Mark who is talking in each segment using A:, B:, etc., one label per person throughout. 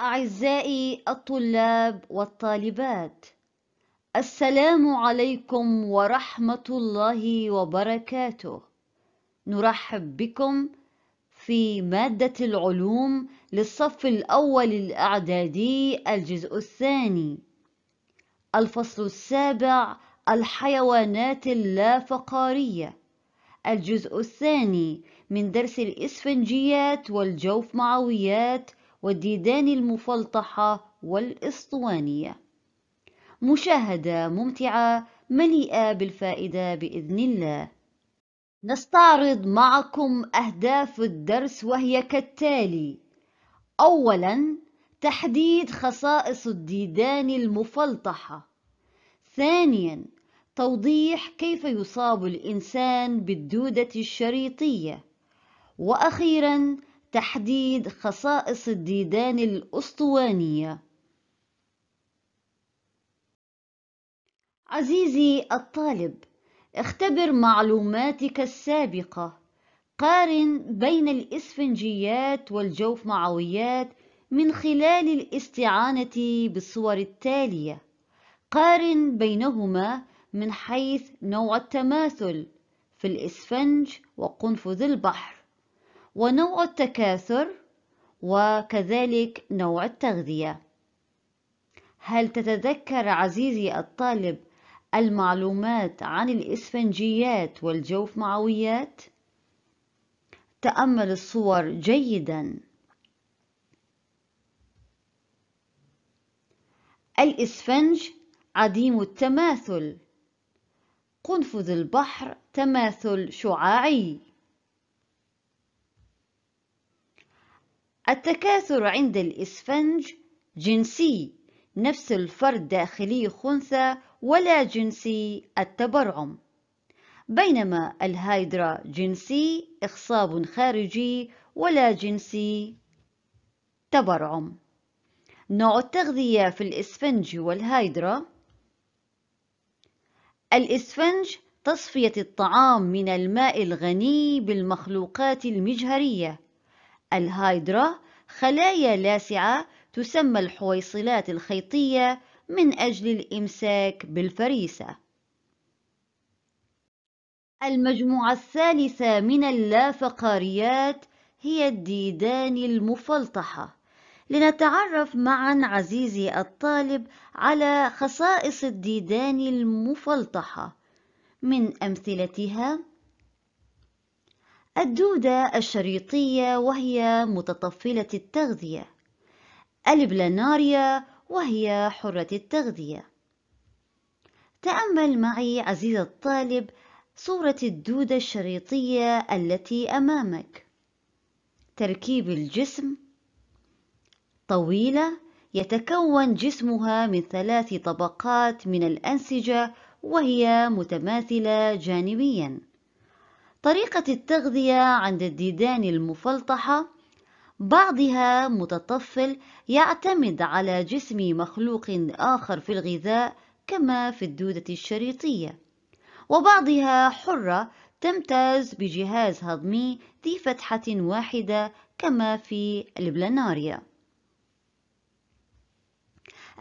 A: أعزائي الطلاب والطالبات السلام عليكم ورحمة الله وبركاته نرحب بكم في مادة العلوم للصف الأول الإعدادي الجزء الثاني الفصل السابع الحيوانات اللافقارية الجزء الثاني من درس الإسفنجيات والجوف معويات والديدان المفلطحة والإسطوانية مشاهدة ممتعة مليئة بالفائدة بإذن الله نستعرض معكم أهداف الدرس وهي كالتالي أولاً تحديد خصائص الديدان المفلطحة ثانياً توضيح كيف يصاب الإنسان بالدودة الشريطية وأخيراً تحديد خصائص الديدان الأسطوانية عزيزي الطالب اختبر معلوماتك السابقة قارن بين الإسفنجيات والجوف معويات من خلال الاستعانة بالصور التالية قارن بينهما من حيث نوع التماثل في الإسفنج وقنفذ البحر ونوع التكاثر وكذلك نوع التغذية هل تتذكر عزيزي الطالب المعلومات عن الإسفنجيات والجوف معويات؟ تأمل الصور جيدا الإسفنج عديم التماثل قنفذ البحر تماثل شعاعي التكاثر عند الإسفنج جنسي نفس الفرد داخلي خنثى ولا جنسي التبرعم بينما الهايدرا جنسي إخصاب خارجي ولا جنسي تبرعم نوع التغذية في الإسفنج والهايدرا الإسفنج تصفية الطعام من الماء الغني بالمخلوقات المجهرية الهايدرا خلايا لاسعة تسمى الحويصلات الخيطية من أجل الإمساك بالفريسة المجموعة الثالثة من اللافقاريات هي الديدان المفلطحة لنتعرف معا عزيزي الطالب على خصائص الديدان المفلطحة من أمثلتها الدودة الشريطية وهي متطفلة التغذية البلاناريا وهي حرة التغذية تأمل معي عزيز الطالب صورة الدودة الشريطية التي أمامك تركيب الجسم طويلة يتكون جسمها من ثلاث طبقات من الأنسجة وهي متماثلة جانبياً طريقة التغذية عند الديدان المفلطحة بعضها متطفل يعتمد على جسم مخلوق آخر في الغذاء كما في الدودة الشريطية وبعضها حرة تمتاز بجهاز هضمي ذي فتحة واحدة كما في البلاناريا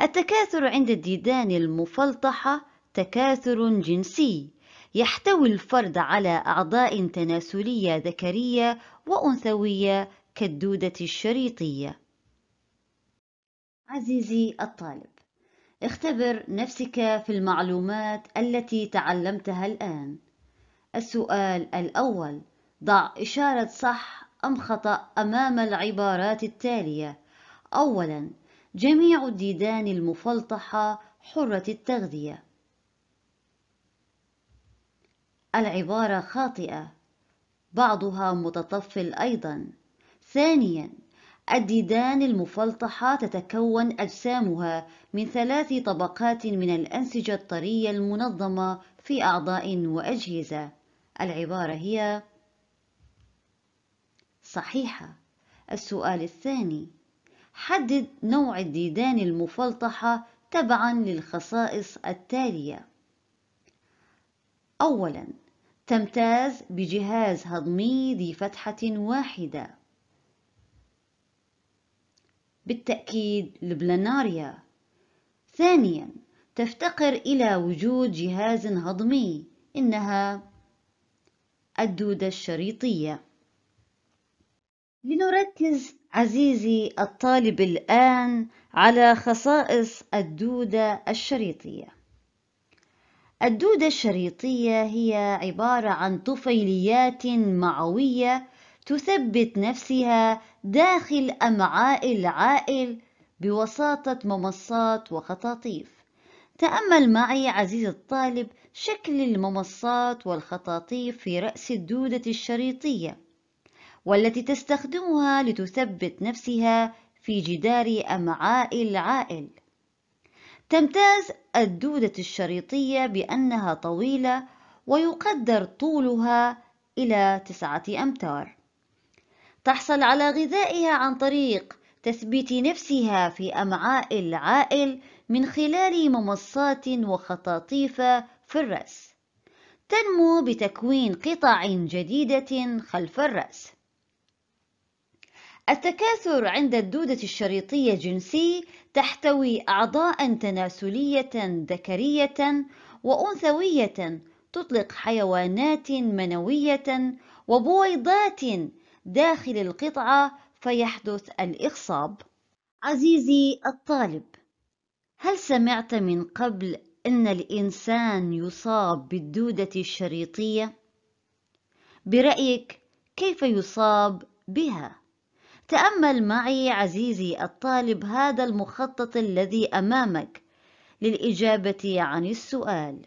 A: التكاثر عند الديدان المفلطحة تكاثر جنسي يحتوي الفرد على أعضاء تناسلية ذكرية وأنثوية كالدودة الشريطية. عزيزي الطالب، اختبر نفسك في المعلومات التي تعلمتها الآن. السؤال الأول: ضع إشارة صح أم خطأ أمام العبارات التالية. أولاً: جميع الديدان المفلطحة حرة التغذية. العبارة خاطئة بعضها متطفل أيضا ثانيا الديدان المفلطحة تتكون أجسامها من ثلاث طبقات من الأنسجة الطرية المنظمة في أعضاء وأجهزة العبارة هي صحيحة السؤال الثاني حدد نوع الديدان المفلطحة تبعا للخصائص التالية أولاً تمتاز بجهاز هضمي ذي فتحة واحدة بالتأكيد البلاناريا ثانيا تفتقر إلى وجود جهاز هضمي إنها الدودة الشريطية لنركز عزيزي الطالب الآن على خصائص الدودة الشريطية الدودة الشريطية هي عبارة عن طفيليات معوية تثبت نفسها داخل أمعاء العائل بوساطة ممصات وخطاطيف. تأمل معي عزيزي الطالب شكل الممصات والخطاطيف في رأس الدودة الشريطية والتي تستخدمها لتثبت نفسها في جدار أمعاء العائل. تمتاز الدودة الشريطية بأنها طويلة ويقدر طولها إلى تسعة أمتار تحصل على غذائها عن طريق تثبيت نفسها في أمعاء العائل من خلال ممصات وخطاطيف في الرأس تنمو بتكوين قطع جديدة خلف الرأس التكاثر عند الدودة الشريطية جنسي تحتوي أعضاء تناسلية ذكرية وأنثوية تطلق حيوانات منوية وبويضات داخل القطعة فيحدث الإخصاب. عزيزي الطالب، هل سمعت من قبل أن الإنسان يصاب بالدودة الشريطية؟ برأيك كيف يصاب بها؟ تأمل معي عزيزي الطالب هذا المخطط الذي أمامك للإجابة عن السؤال.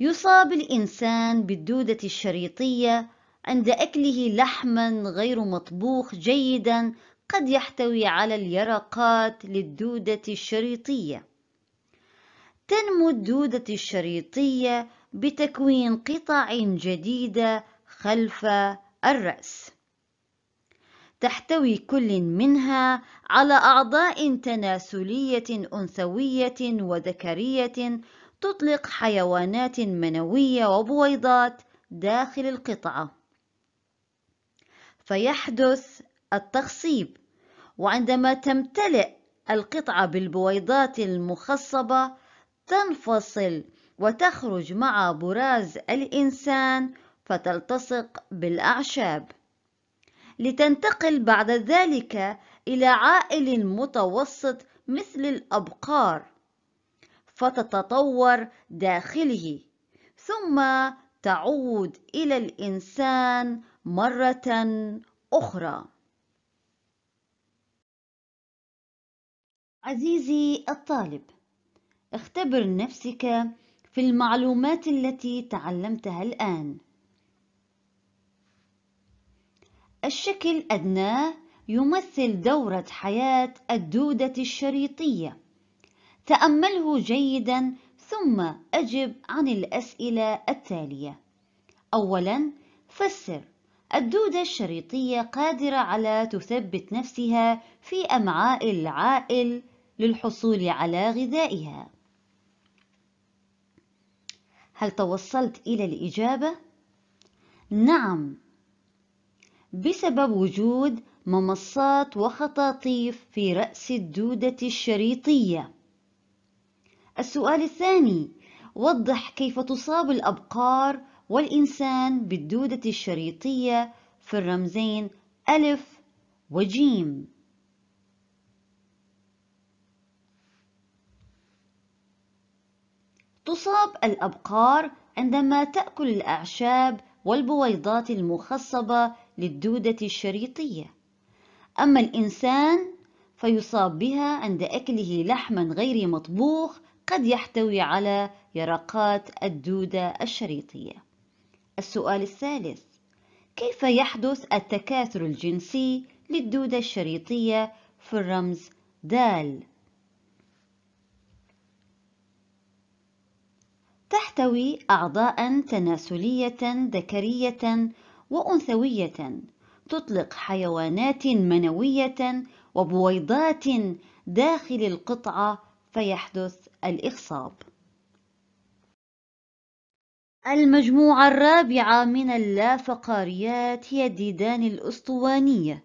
A: يصاب الإنسان بالدودة الشريطية عند أكله لحما غير مطبوخ جيدا قد يحتوي على اليرقات للدودة الشريطية. تنمو الدودة الشريطية بتكوين قطع جديدة خلف الرأس. تحتوي كل منها على أعضاء تناسلية أنثوية وذكرية تطلق حيوانات منوية وبويضات داخل القطعة فيحدث التخصيب وعندما تمتلئ القطعة بالبويضات المخصبة تنفصل وتخرج مع براز الإنسان فتلتصق بالأعشاب لتنتقل بعد ذلك إلى عائل متوسط مثل الأبقار فتتطور داخله ثم تعود إلى الإنسان مرة أخرى عزيزي الطالب اختبر نفسك في المعلومات التي تعلمتها الآن الشكل أدناه يمثل دورة حياة الدودة الشريطية تأمله جيدا ثم أجب عن الأسئلة التالية أولا فسر الدودة الشريطية قادرة على تثبت نفسها في أمعاء العائل للحصول على غذائها هل توصلت إلى الإجابة؟ نعم بسبب وجود ممصات وخطاطيف في رأس الدودة الشريطية. السؤال الثاني: وضح كيف تصاب الأبقار والإنسان بالدودة الشريطية في الرمزين ألف وجيم. تصاب الأبقار عندما تأكل الأعشاب والبويضات المخصبة للدودة الشريطية أما الإنسان فيصاب بها عند أكله لحما غير مطبوخ قد يحتوي على يرقات الدودة الشريطية السؤال الثالث كيف يحدث التكاثر الجنسي للدودة الشريطية في الرمز دال تحتوي أعضاء تناسلية ذكرية وأنثوية تطلق حيوانات منوية وبويضات داخل القطعة فيحدث الإخصاب المجموعة الرابعة من اللافقاريات هي الديدان الأسطوانية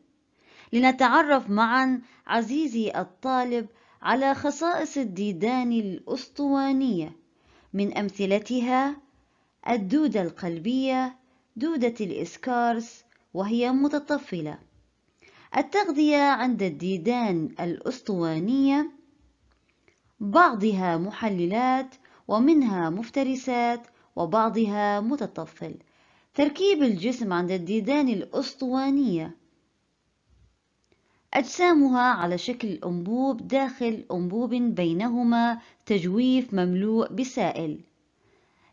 A: لنتعرف معا عزيزي الطالب على خصائص الديدان الأسطوانية من أمثلتها الدودة القلبية دودة الإسكارس وهي متطفلة التغذية عند الديدان الأسطوانية بعضها محللات ومنها مفترسات وبعضها متطفل تركيب الجسم عند الديدان الأسطوانية أجسامها على شكل أنبوب داخل أنبوب بينهما تجويف مملوء بسائل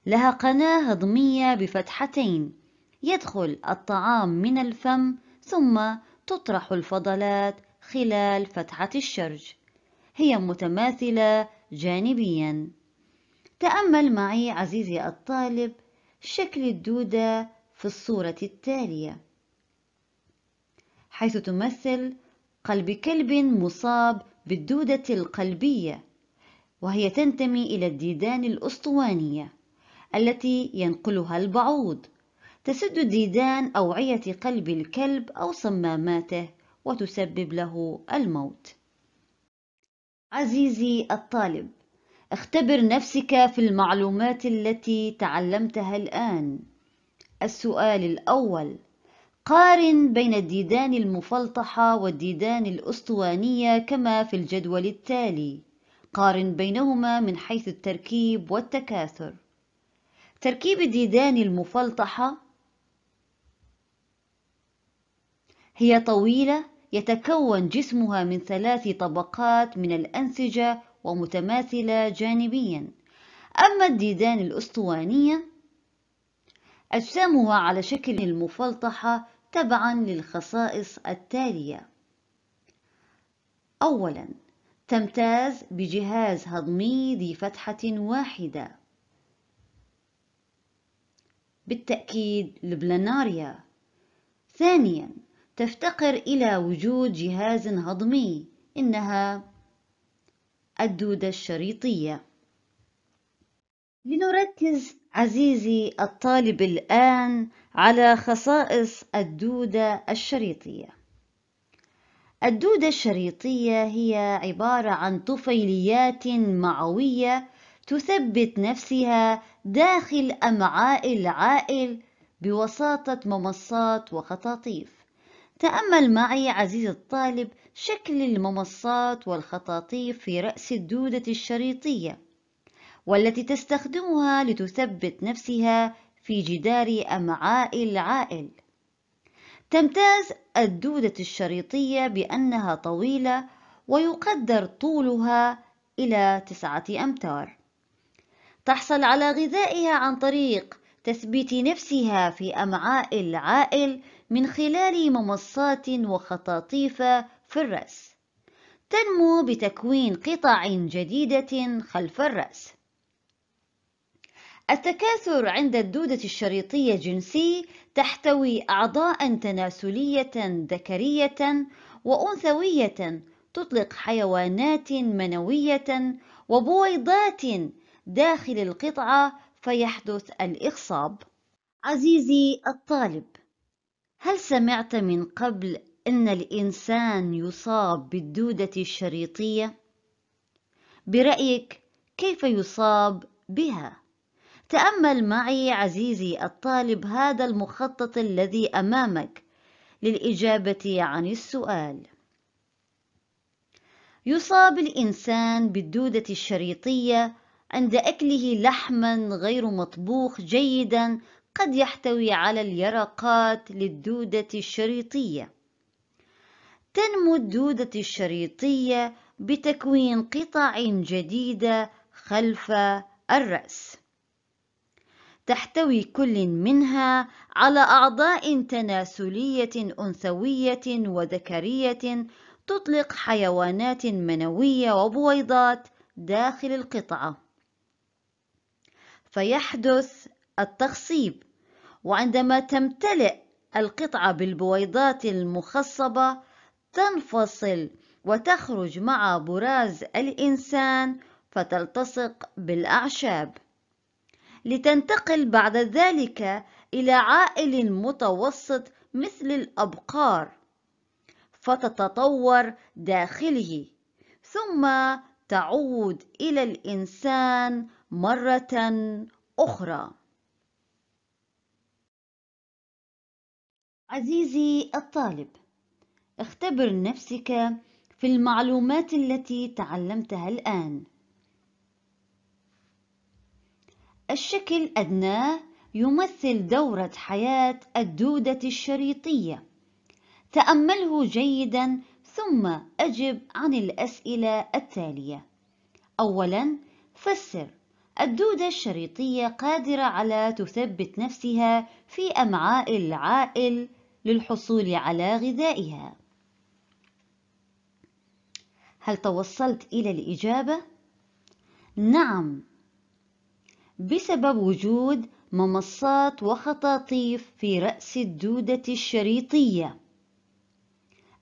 A: لها قناة هضمية بفتحتين يدخل الطعام من الفم ثم تطرح الفضلات خلال فتحة الشرج هي متماثلة جانبيا تأمل معي عزيزي الطالب شكل الدودة في الصورة التالية حيث تمثل قلب كلب مصاب بالدودة القلبية وهي تنتمي إلى الديدان الأسطوانية التي ينقلها البعوض تسد ديدان أوعية قلب الكلب أو صماماته وتسبب له الموت. عزيزي الطالب، اختبر نفسك في المعلومات التي تعلمتها الآن. السؤال الأول: قارن بين الديدان المفلطحة والديدان الأسطوانية كما في الجدول التالي. قارن بينهما من حيث التركيب والتكاثر. تركيب الديدان المفلطحة هي طويلة يتكون جسمها من ثلاث طبقات من الأنسجة ومتماثلة جانبيا أما الديدان الأسطوانية أجسامها على شكل المفلطحة تبعا للخصائص التالية أولا تمتاز بجهاز هضمي ذي فتحة واحدة بالتأكيد البلاناريا ثانيا تفتقر إلى وجود جهاز هضمي إنها الدودة الشريطية لنركز عزيزي الطالب الآن على خصائص الدودة الشريطية الدودة الشريطية هي عبارة عن طفيليات معوية تثبت نفسها داخل أمعاء العائل بوساطة ممصات وخطاطيف تأمل معي عزيزي الطالب شكل الممصات والخطاطيف في رأس الدودة الشريطية والتي تستخدمها لتثبت نفسها في جدار أمعاء العائل تمتاز الدودة الشريطية بأنها طويلة ويقدر طولها إلى تسعة أمتار تحصل على غذائها عن طريق تثبيت نفسها في أمعاء العائل من خلال ممصات وخطاطيف في الرأس تنمو بتكوين قطع جديدة خلف الرأس التكاثر عند الدودة الشريطية الجنسي تحتوي أعضاء تناسلية ذكرية وأنثوية تطلق حيوانات منوية وبويضات داخل القطعة فيحدث الإخصاب عزيزي الطالب هل سمعت من قبل أن الإنسان يصاب بالدودة الشريطية؟ برأيك كيف يصاب بها؟ تأمل معي عزيزي الطالب هذا المخطط الذي أمامك للإجابة عن السؤال يصاب الإنسان بالدودة الشريطية عند أكله لحما غير مطبوخ جيدا قد يحتوي على اليرقات للدودة الشريطية تنمو الدودة الشريطية بتكوين قطع جديدة خلف الرأس تحتوي كل منها على أعضاء تناسلية أنثوية وذكرية تطلق حيوانات منوية وبويضات داخل القطعة فيحدث التخصيب وعندما تمتلئ القطعة بالبويضات المخصبة تنفصل وتخرج مع براز الإنسان فتلتصق بالأعشاب لتنتقل بعد ذلك إلى عائل متوسط مثل الأبقار فتتطور داخله ثم تعود إلى الإنسان مرة أخرى عزيزي الطالب اختبر نفسك في المعلومات التي تعلمتها الآن الشكل أدناه يمثل دورة حياة الدودة الشريطية تأمله جيدا ثم أجب عن الأسئلة التالية أولا فسر الدودة الشريطية قادرة على تثبت نفسها في أمعاء العائل للحصول على غذائها هل توصلت إلى الإجابة؟ نعم بسبب وجود ممصات وخطاطيف في رأس الدودة الشريطية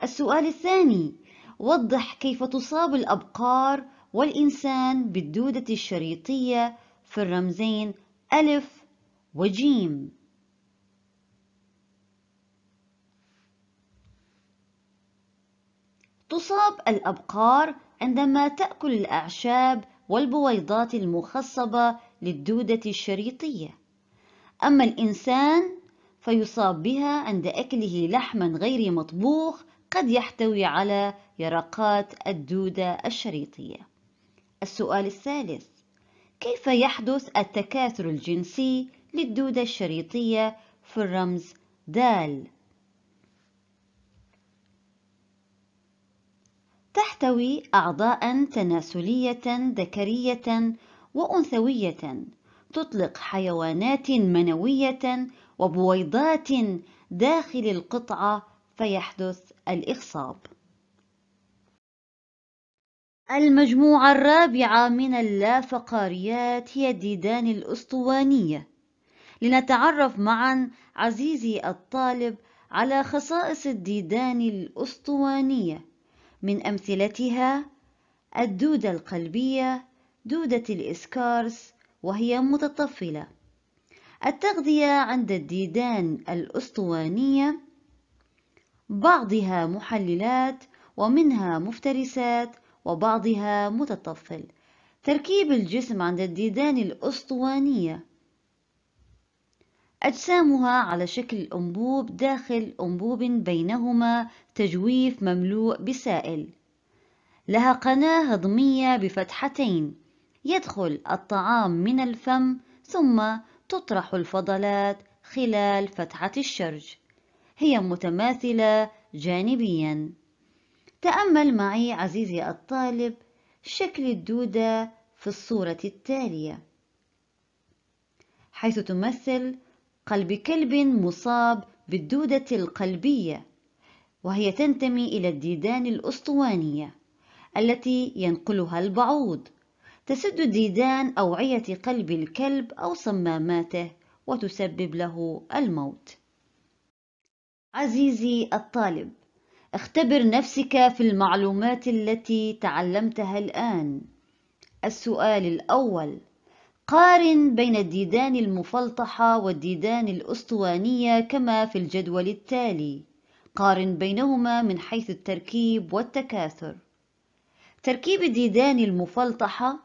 A: السؤال الثاني وضح كيف تصاب الأبقار والإنسان بالدودة الشريطية في الرمزين ألف وجيم تصاب الأبقار عندما تأكل الأعشاب والبويضات المخصبة للدودة الشريطية أما الإنسان فيصاب بها عند أكله لحما غير مطبوخ قد يحتوي على يرقات الدودة الشريطية السؤال الثالث كيف يحدث التكاثر الجنسي للدودة الشريطية في الرمز دال؟ تحتوي أعضاء تناسلية ذكرية وأنثوية تطلق حيوانات منوية وبويضات داخل القطعة فيحدث الإخصاب المجموعة الرابعة من اللافقاريات هي الديدان الأسطوانية لنتعرف معا عزيزي الطالب على خصائص الديدان الأسطوانية من أمثلتها الدودة القلبية دودة الإسكارس وهي متطفلة التغذية عند الديدان الأسطوانية بعضها محللات ومنها مفترسات وبعضها متطفل تركيب الجسم عند الديدان الأسطوانية أجسامها على شكل أنبوب داخل أنبوب بينهما تجويف مملوء بسائل لها قناة هضمية بفتحتين يدخل الطعام من الفم ثم تطرح الفضلات خلال فتحة الشرج هي متماثلة جانبيا تأمل معي عزيزي الطالب شكل الدودة في الصورة التالية حيث تمثل قلب كلب مصاب بالدودة القلبية وهي تنتمي إلى الديدان الأسطوانية التي ينقلها البعوض تسد ديدان أوعية قلب الكلب أو صماماته وتسبب له الموت عزيزي الطالب اختبر نفسك في المعلومات التي تعلمتها الآن السؤال الأول قارن بين الديدان المفلطحة والديدان الأسطوانية كما في الجدول التالي قارن بينهما من حيث التركيب والتكاثر تركيب الديدان المفلطحة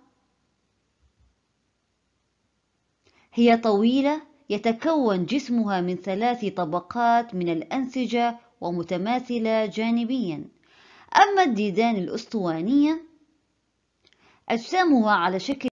A: هي طويلة يتكون جسمها من ثلاث طبقات من الأنسجة ومتماثلة جانبيا أما الديدان الأسطوانية أجسامها على شكل